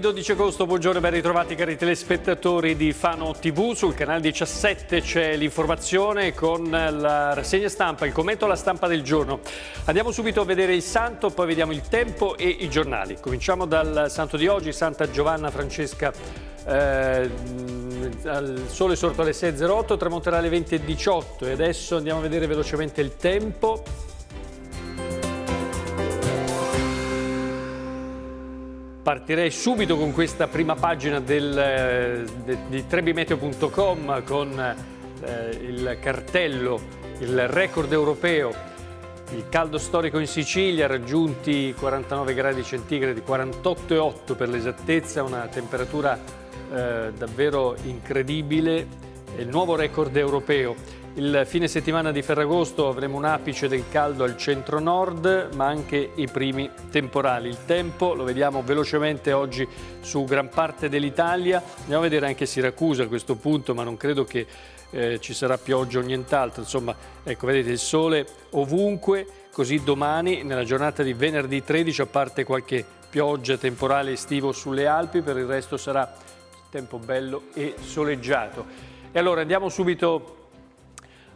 12 agosto, buongiorno e ben ritrovati cari telespettatori di Fano TV. Sul canale 17 c'è l'informazione con la rassegna stampa, il commento alla stampa del giorno. Andiamo subito a vedere il santo, poi vediamo il tempo e i giornali. Cominciamo dal santo di oggi, Santa Giovanna Francesca eh, al sole sorto alle 6.08, tramonterà alle 20.18 e adesso andiamo a vedere velocemente il tempo. Partirei subito con questa prima pagina del, de, eh, di trebimeteo.com con eh, il cartello, il record europeo, il caldo storico in Sicilia raggiunti 49 gradi centigradi, 48,8 per l'esattezza, una temperatura eh, davvero incredibile, il nuovo record europeo. Il fine settimana di Ferragosto avremo un apice del caldo al centro-nord, ma anche i primi temporali. Il tempo lo vediamo velocemente oggi su gran parte dell'Italia. Andiamo a vedere anche Siracusa a questo punto, ma non credo che eh, ci sarà pioggia o nient'altro. Insomma, ecco, vedete il sole ovunque, così domani, nella giornata di venerdì 13, a parte qualche pioggia temporale estivo sulle Alpi, per il resto sarà tempo bello e soleggiato. E allora andiamo subito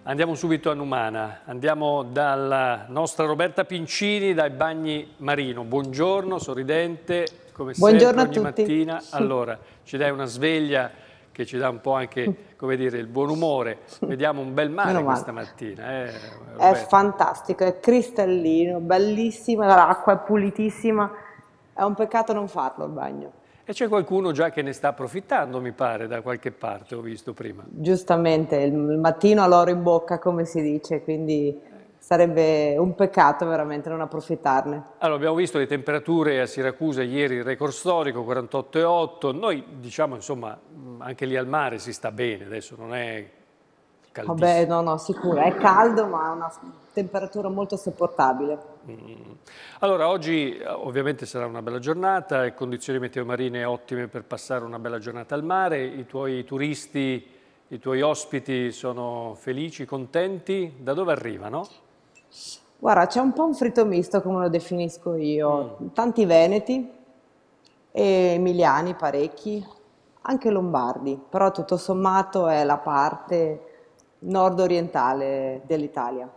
Andiamo subito a Numana, andiamo dalla nostra Roberta Pincini dai Bagni Marino. Buongiorno, sorridente, come Buongiorno sempre ogni mattina. Allora, ci dai una sveglia che ci dà un po' anche, come dire, il buon umore. Vediamo un bel mare questa mattina. Eh, è fantastico, è cristallino, bellissima, l'acqua è pulitissima. È un peccato non farlo il bagno. E c'è qualcuno già che ne sta approfittando, mi pare, da qualche parte, ho visto prima. Giustamente, il mattino ha l'oro in bocca, come si dice, quindi sarebbe un peccato veramente non approfittarne. Allora, abbiamo visto le temperature a Siracusa ieri, il record storico, 48,8. Noi diciamo, insomma, anche lì al mare si sta bene, adesso non è caldissimo. Vabbè, no, no, sicuro, è caldo ma ha una temperatura molto sopportabile. Mm. Allora, oggi eh, ovviamente sarà una bella giornata, condizioni meteo marine ottime per passare una bella giornata al mare, i tuoi turisti, i tuoi ospiti sono felici, contenti, da dove arrivano? Guarda, c'è un po' un fritto misto come lo definisco io, mm. tanti veneti, emiliani parecchi, anche lombardi, però tutto sommato è la parte nord-orientale dell'Italia.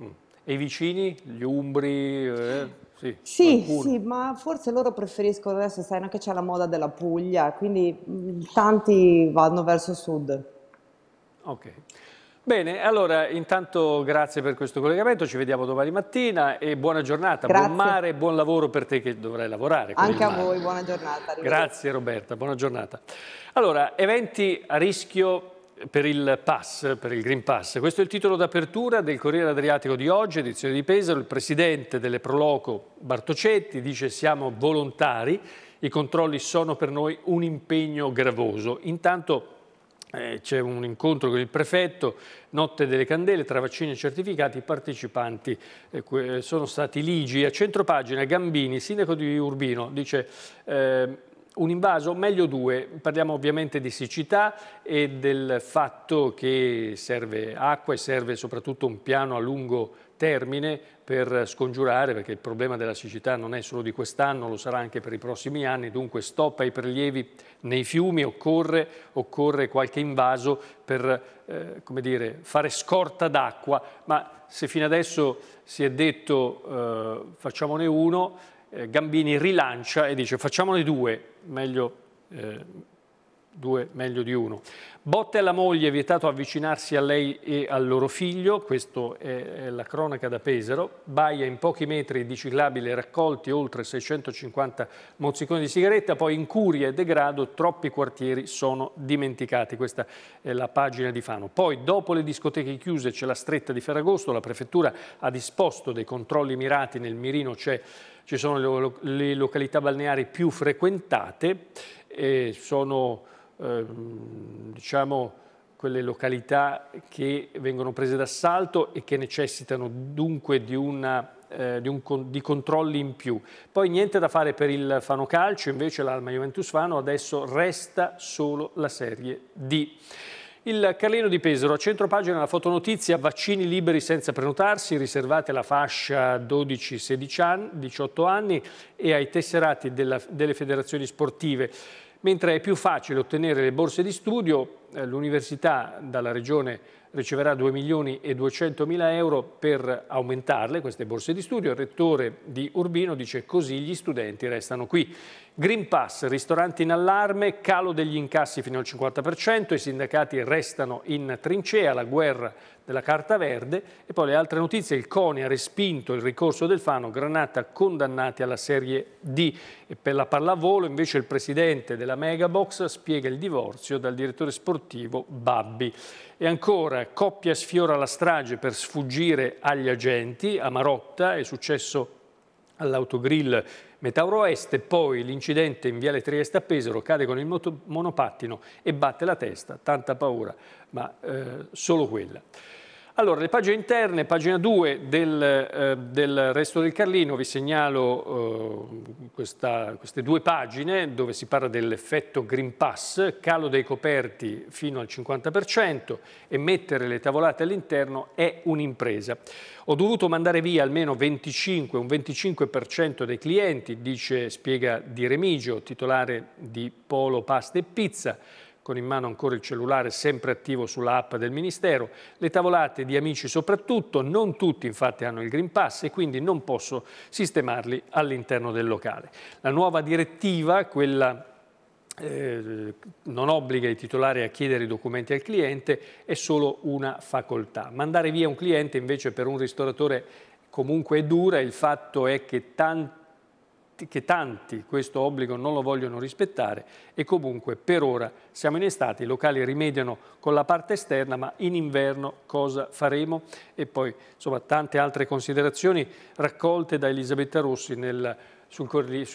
Mm. E i vicini, gli Umbri? Eh, sì, sì, sì, ma forse loro preferiscono adesso, sai, anche c'è la moda della Puglia, quindi mm, tanti vanno verso sud. Ok. Bene, allora intanto grazie per questo collegamento, ci vediamo domani mattina e buona giornata, grazie. buon mare buon lavoro per te che dovrai lavorare. Anche a voi, buona giornata. Grazie Roberta, buona giornata. Allora, eventi a rischio per il pass, per il Green Pass. Questo è il titolo d'apertura del Corriere Adriatico di oggi, edizione di Pesaro. Il presidente delle Proloco Bartocetti dice siamo volontari, i controlli sono per noi un impegno gravoso. Intanto eh, c'è un incontro con il prefetto, notte delle candele, tra vaccini e certificati, i partecipanti eh, sono stati ligi. A centropagina Gambini, sindaco di Urbino, dice... Eh, un invaso, meglio due. Parliamo ovviamente di siccità e del fatto che serve acqua e serve soprattutto un piano a lungo termine per scongiurare, perché il problema della siccità non è solo di quest'anno, lo sarà anche per i prossimi anni, dunque stop ai prelievi nei fiumi, occorre, occorre qualche invaso per eh, come dire, fare scorta d'acqua, ma se fino adesso si è detto eh, facciamone uno, eh, Gambini rilancia e dice facciamone due, meglio, eh, due, meglio di uno. Botte alla moglie, vietato avvicinarsi a lei e al loro figlio, questa è, è la cronaca da Pesaro, Baia in pochi metri di ciclabile raccolti oltre 650 mozziconi di sigaretta, poi incuria e degrado troppi quartieri sono dimenticati, questa è la pagina di Fano. Poi dopo le discoteche chiuse c'è la stretta di Ferragosto, la prefettura ha disposto dei controlli mirati, nel mirino c'è ci sono le, località balneari più frequentate, sono eh, diciamo, quelle località che vengono prese d'assalto e che necessitano dunque di una eh, di, un, di, controlli in più. Poi niente da fare per il Fano Calcio, invece l'Alma Juventus Fano adesso resta solo la Serie D. Il Carlino di Pesaro, a centro pagina la fotonotizia, vaccini liberi senza prenotarsi, riservate alla fascia 12-16 anni, 18 anni e ai tesserati della, delle federazioni sportive. Mentre è più facile ottenere le borse di studio, eh, l'università dalla regione riceverà 2 milioni e 200 mila euro per aumentarle queste borse di studio. Il rettore di Urbino dice così gli studenti restano qui. Green Pass, ristoranti in allarme, calo degli incassi fino al 50%, i sindacati restano in trincea, la guerra della carta verde e poi le altre notizie, il CONI ha respinto il ricorso del Fano, Granata condannati alla serie D e per la pallavolo invece il presidente della Megabox spiega il divorzio dal direttore sportivo sportivo Babbi. E ancora, coppia sfiora la strage per sfuggire agli agenti, a Marotta è successo all'autogrill Metauro Est, poi l'incidente in Viale Trieste a Pesaro, cade con il monopattino e batte la testa, tanta paura, ma eh, solo quella. Allora, le pagine interne, pagina 2 del, eh, del Resto del Carlino, vi segnalo eh, questa, queste due pagine dove si parla dell'effetto Green Pass, calo dei coperti fino al 50% e mettere le tavolate all'interno è un'impresa. Ho dovuto mandare via almeno 25, un 25% dei clienti, dice, spiega Di Remigio, titolare di Polo Pasta e Pizza, con in mano ancora il cellulare sempre attivo sulla app del Ministero, le tavolate di amici soprattutto, non tutti infatti hanno il Green Pass e quindi non posso sistemarli all'interno del locale. La nuova direttiva, quella eh, non obbliga i titolari a chiedere i documenti al cliente, è solo una facoltà. Mandare via un cliente invece per un ristoratore comunque è dura, il fatto è che tanti che tanti questo obbligo non lo vogliono rispettare e comunque per ora siamo in estate, i locali rimediano con la parte esterna, ma in inverno cosa faremo? E poi insomma, tante altre considerazioni raccolte da Elisabetta Rossi nel sul,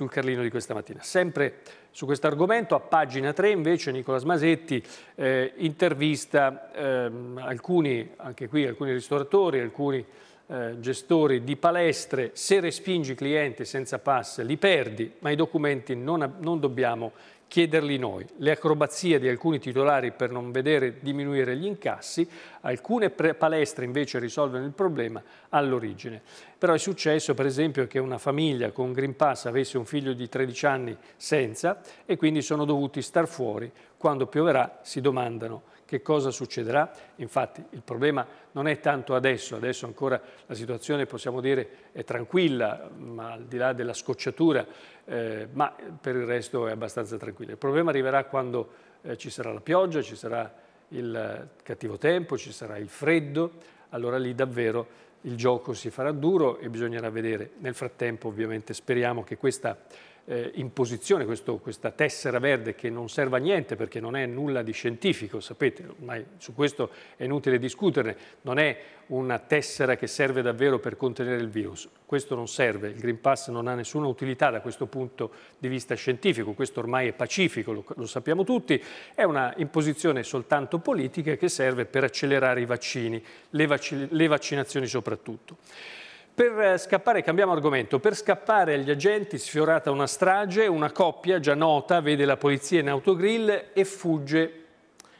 Carlino di questa mattina. Sempre su questo argomento, a pagina 3 invece Nicola Smasetti eh, intervista eh, alcuni, anche qui, alcuni ristoratori, alcuni eh, gestori di palestre, se respingi i clienti senza pass li perdi, ma i documenti non, non dobbiamo chiederli noi. Le acrobazie di alcuni titolari per non vedere diminuire gli incassi, alcune palestre invece risolvono il problema all'origine. Però è successo per esempio che una famiglia con Green Pass avesse un figlio di 13 anni senza e quindi sono dovuti star fuori. Quando pioverà si domandano che cosa succederà. Infatti il problema non è tanto adesso, adesso ancora la situazione possiamo dire è tranquilla, ma al di là della scocciatura, eh, ma per il resto è abbastanza tranquilla. Il problema arriverà quando eh, ci sarà la pioggia, ci sarà il cattivo tempo, ci sarà il freddo, allora lì davvero il gioco si farà duro e bisognerà vedere. Nel frattempo ovviamente speriamo che questa eh, imposizione, questo, questa tessera verde che non serve a niente perché non è nulla di scientifico, sapete, ormai su questo è inutile discuterne, non è una tessera che serve davvero per contenere il virus, questo non serve, il Green Pass non ha nessuna utilità da questo punto di vista scientifico, questo ormai è pacifico, lo, lo sappiamo tutti, è una imposizione soltanto politica che serve per accelerare i vaccini, le, vac le vaccinazioni soprattutto. Per eh, scappare, cambiamo argomento, per scappare agli agenti sfiorata una strage, una coppia già nota vede la polizia in autogrill e fugge,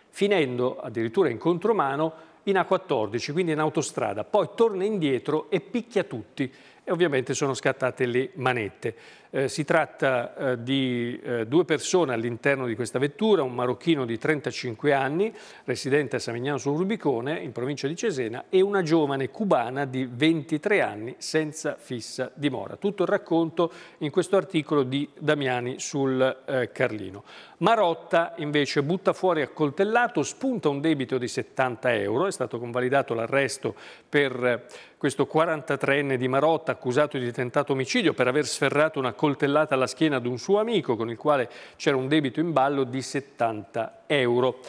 finendo addirittura in contromano in A14, quindi in autostrada. Poi torna indietro e picchia tutti e ovviamente sono scattate le manette. Eh, si tratta eh, di eh, due persone all'interno di questa vettura, un marocchino di 35 anni, residente a Savignano sul Rubicone, in provincia di Cesena, e una giovane cubana di 23 anni senza fissa dimora. Tutto il racconto in questo articolo di Damiani sul eh, Carlino. Marotta invece butta fuori accoltellato, spunta un debito di 70 euro, è stato convalidato l'arresto per questo 43enne di Marotta accusato di tentato omicidio per aver sferrato una coltellata alla schiena ad un suo amico con il quale c'era un debito in ballo di 70 euro.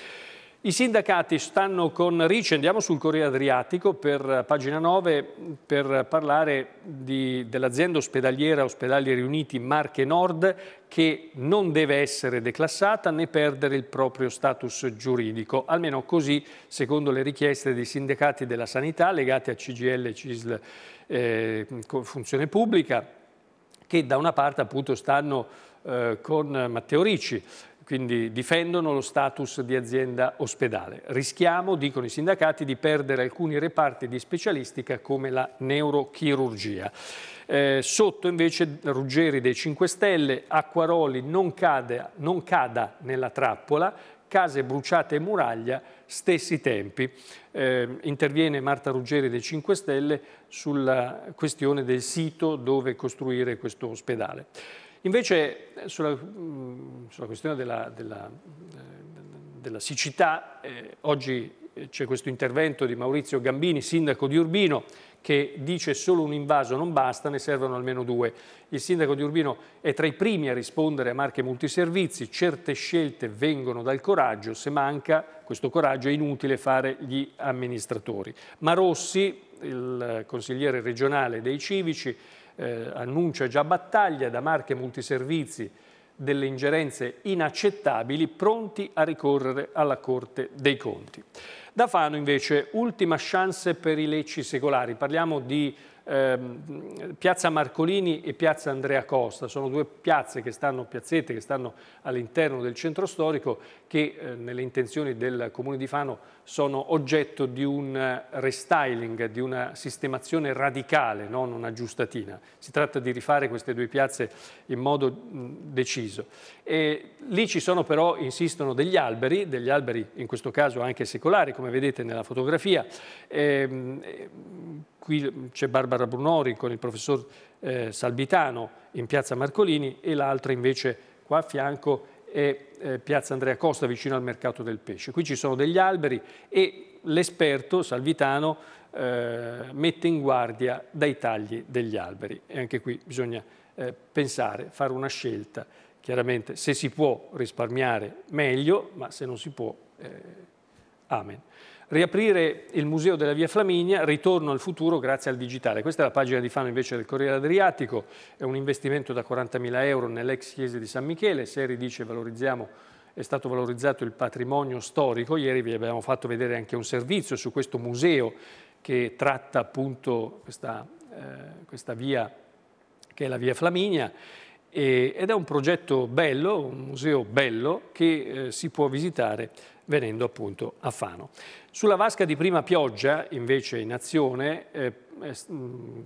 I sindacati stanno con Ricci, andiamo sul Corriere Adriatico per eh, pagina 9 per parlare dell'azienda ospedaliera Ospedali Riuniti Marche Nord che non deve essere declassata né perdere il proprio status giuridico, almeno così secondo le richieste dei sindacati della sanità legati a CGL e CISL eh, Funzione Pubblica che da una parte appunto stanno eh, con Matteo Ricci quindi difendono lo status di azienda ospedale. Rischiamo, dicono i sindacati, di perdere alcuni reparti di specialistica come la neurochirurgia. Eh, sotto invece Ruggeri dei 5 Stelle, Acquaroli non, cade, non cada nella trappola, case bruciate e muraglia, stessi tempi. Eh, interviene Marta Ruggeri dei 5 Stelle sulla questione del sito dove costruire questo ospedale. Invece sulla, mm, sulla questione della, della, eh, della siccità, eh, oggi eh, c'è questo intervento di Maurizio Gambini, sindaco di Urbino, che dice solo un invaso non basta, ne servono almeno due. Il sindaco di Urbino è tra i primi a rispondere a marche multiservizi, certe scelte vengono dal coraggio, se manca questo coraggio è inutile fare gli amministratori. Ma Rossi, il consigliere regionale dei civici, eh, annuncia già battaglia da marche multiservizi delle ingerenze inaccettabili pronti a ricorrere alla Corte dei Conti. Da Fano invece ultima chance per i lecci secolari, parliamo di ehm, piazza Marcolini e piazza Andrea Costa, sono due piazze che stanno, piazzette che stanno all'interno del centro storico che eh, nelle intenzioni del comune di Fano sono oggetto di un eh, restyling, di una sistemazione radicale, non una giustatina. Si tratta di rifare queste due piazze in modo deciso. E lì ci sono però, insistono, degli alberi, degli alberi in questo caso anche secolari, come vedete nella fotografia. E, qui c'è Barbara Brunori con il professor eh, Salbitano in piazza Marcolini e l'altra invece qua a fianco e eh, Piazza Andrea Costa vicino al mercato del pesce. Qui ci sono degli alberi e l'esperto Salvitano eh, mette in guardia dai tagli degli alberi e anche qui bisogna eh, pensare, fare una scelta. Chiaramente se si può risparmiare meglio, ma se non si può, eh, amen riaprire il museo della via Flaminia, ritorno al futuro grazie al digitale. Questa è la pagina di Fano invece del Corriere Adriatico, è un investimento da 40.000 euro nell'ex chiesa di San Michele, Seri dice valorizziamo è stato valorizzato il patrimonio storico, ieri vi abbiamo fatto vedere anche un servizio su questo museo che tratta appunto questa, eh, questa via che è la via Flaminia e, ed è un progetto bello, un museo bello che eh, si può visitare venendo appunto a Fano. Sulla vasca di prima pioggia, invece in azione, eh, mm,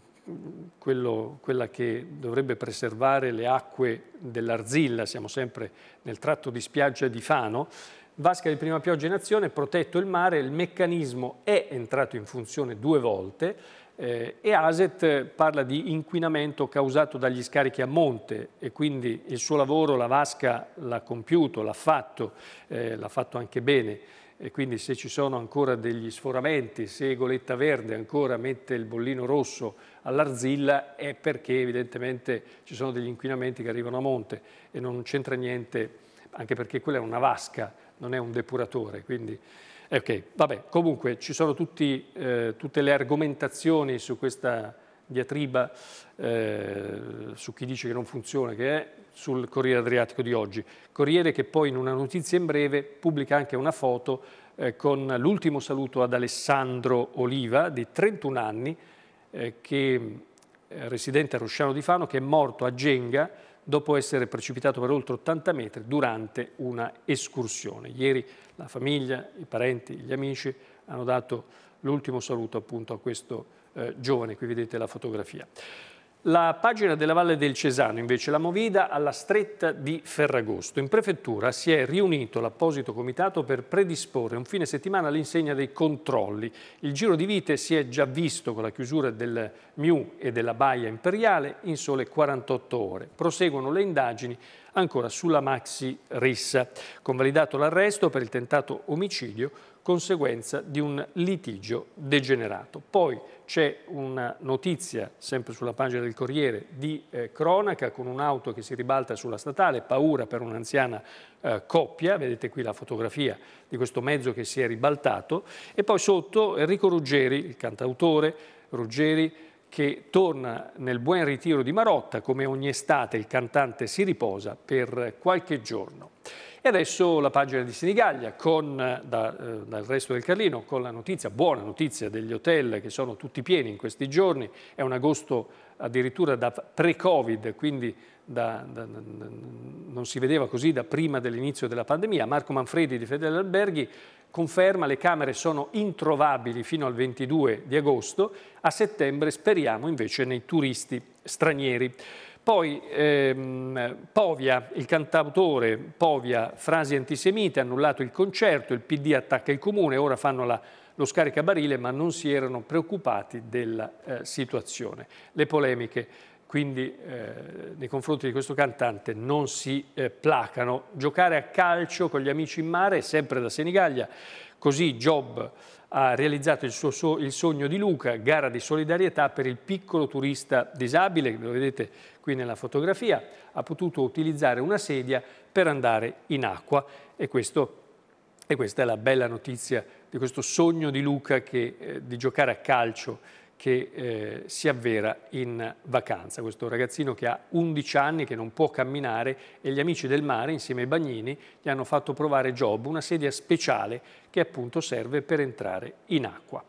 quello, quella che dovrebbe preservare le acque dell'Arzilla, siamo sempre nel tratto di spiaggia di Fano, Vasca di prima pioggia in azione, protetto il mare, il meccanismo è entrato in funzione due volte, eh, e ASET parla di inquinamento causato dagli scarichi a monte e quindi il suo lavoro la Vasca l'ha compiuto, l'ha fatto, eh, l'ha fatto anche bene e quindi se ci sono ancora degli sforamenti, se Goletta Verde ancora mette il bollino rosso all'arzilla è perché evidentemente ci sono degli inquinamenti che arrivano a monte e non c'entra niente anche perché quella è una vasca, non è un depuratore. Quindi... Eh, ok, vabbè, comunque ci sono tutti, eh, tutte le argomentazioni su questa diatriba, eh, su chi dice che non funziona, che è sul Corriere Adriatico di oggi. Corriere che poi in una notizia in breve pubblica anche una foto eh, con l'ultimo saluto ad Alessandro Oliva, di 31 anni, eh, che, eh, residente a Rusciano di Fano, che è morto a Genga, dopo essere precipitato per oltre 80 metri durante una escursione. Ieri la famiglia, i parenti, gli amici hanno dato l'ultimo saluto appunto a questo eh, giovane, qui vedete la fotografia. La pagina della Valle del Cesano, invece, la movida alla stretta di Ferragosto. In prefettura si è riunito l'apposito comitato per predisporre un fine settimana l'insegna dei controlli. Il giro di vite si è già visto con la chiusura del Miu e della Baia Imperiale in sole 48 ore. Proseguono le indagini ancora sulla Maxi Rissa. Convalidato l'arresto per il tentato omicidio, conseguenza di un litigio degenerato. Poi c'è una notizia, sempre sulla pagina del Corriere, di eh, cronaca con un'auto che si ribalta sulla statale, paura per un'anziana eh, coppia, vedete qui la fotografia di questo mezzo che si è ribaltato, e poi sotto Enrico Ruggeri, il cantautore Ruggeri, che torna nel buon ritiro di Marotta, come ogni estate il cantante si riposa per qualche giorno. E adesso la pagina di Sinigaglia con, eh, da, eh, dal resto del Carlino con la notizia, buona notizia degli hotel che sono tutti pieni in questi giorni, è un agosto addirittura da pre-Covid, quindi da, da, non si vedeva così da prima dell'inizio della pandemia. Marco Manfredi di Fedele Alberghi conferma le camere sono introvabili fino al 22 di agosto, a settembre speriamo invece nei turisti stranieri. Poi ehm, Povia, il cantautore Povia, frasi antisemite, annullato il concerto, il PD attacca il comune, ora fanno la, lo scaricabarile ma non si erano preoccupati della eh, situazione. Le polemiche quindi eh, nei confronti di questo cantante non si eh, placano. Giocare a calcio con gli amici in mare, sempre da Senigallia, così Job ha realizzato il, suo, il sogno di Luca, gara di solidarietà per il piccolo turista disabile, lo vedete qui nella fotografia, ha potuto utilizzare una sedia per andare in acqua e, questo, e questa è la bella notizia di questo sogno di Luca che, eh, di giocare a calcio che eh, si avvera in vacanza. Questo ragazzino che ha 11 anni, che non può camminare e gli amici del mare, insieme ai bagnini, gli hanno fatto provare Job, una sedia speciale che appunto serve per entrare in acqua.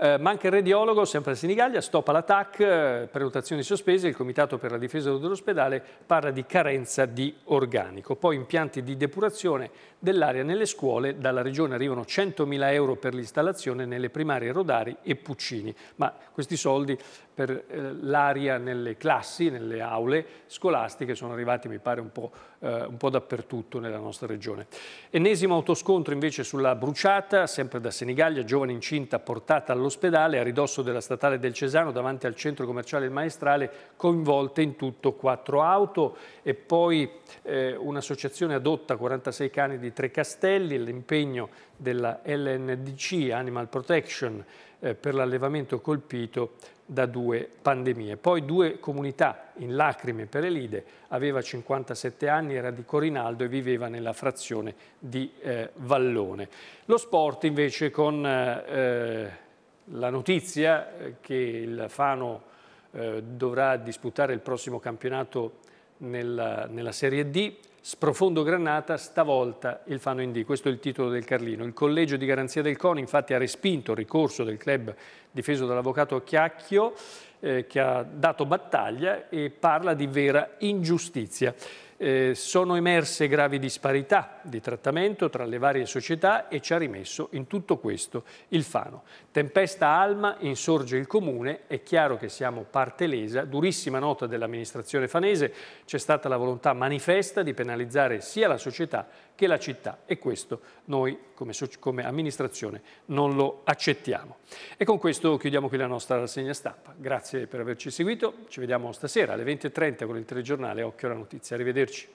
Eh, manca il radiologo, sempre a Sinigaglia, stop all'attac, eh, prenotazioni sospese, il Comitato per la difesa dell'ospedale parla di carenza di organico. Poi impianti di depurazione dell'aria nelle scuole, dalla regione arrivano 100.000 euro per l'installazione nelle primarie Rodari e Puccini, ma questi soldi per eh, l'aria nelle classi, nelle aule scolastiche, sono arrivati mi pare un po', eh, un po', dappertutto nella nostra regione. Ennesimo autoscontro invece sulla bruciata, sempre da Senigallia, giovane incinta portata all'ospedale a ridosso della statale del Cesano davanti al centro commerciale del Maestrale, coinvolte in tutto quattro auto e poi eh, un'associazione adotta 46 cani di Tre Castelli, l'impegno della LNDC, Animal Protection, eh, per l'allevamento colpito da due pandemie. Poi due comunità in lacrime per Elide, aveva 57 anni, era di Corinaldo e viveva nella frazione di eh, Vallone. Lo sport invece con eh, eh la notizia eh, che il Fano dovrà disputare il prossimo campionato nella, nella Serie D, Sprofondo Granata, stavolta il fanno in D. Questo è il titolo del Carlino. Il collegio di garanzia del CONI infatti ha respinto il ricorso del club difeso dall'avvocato Chiacchio eh, che ha dato battaglia e parla di vera ingiustizia eh, sono emerse gravi disparità di trattamento tra le varie società e ci ha rimesso in tutto questo il Fano. Tempesta Alma, insorge il Comune, è chiaro che siamo parte lesa, durissima nota dell'amministrazione fanese, c'è stata la volontà manifesta di penalizzare sia la società che la città e questo noi come, come amministrazione non lo accettiamo. E con questo chiudiamo qui la nostra rassegna stampa. Grazie per averci seguito, ci vediamo stasera alle 20.30 con il telegiornale Occhio alla Notizia. Arrivederci. Лерч.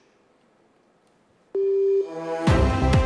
Thank you.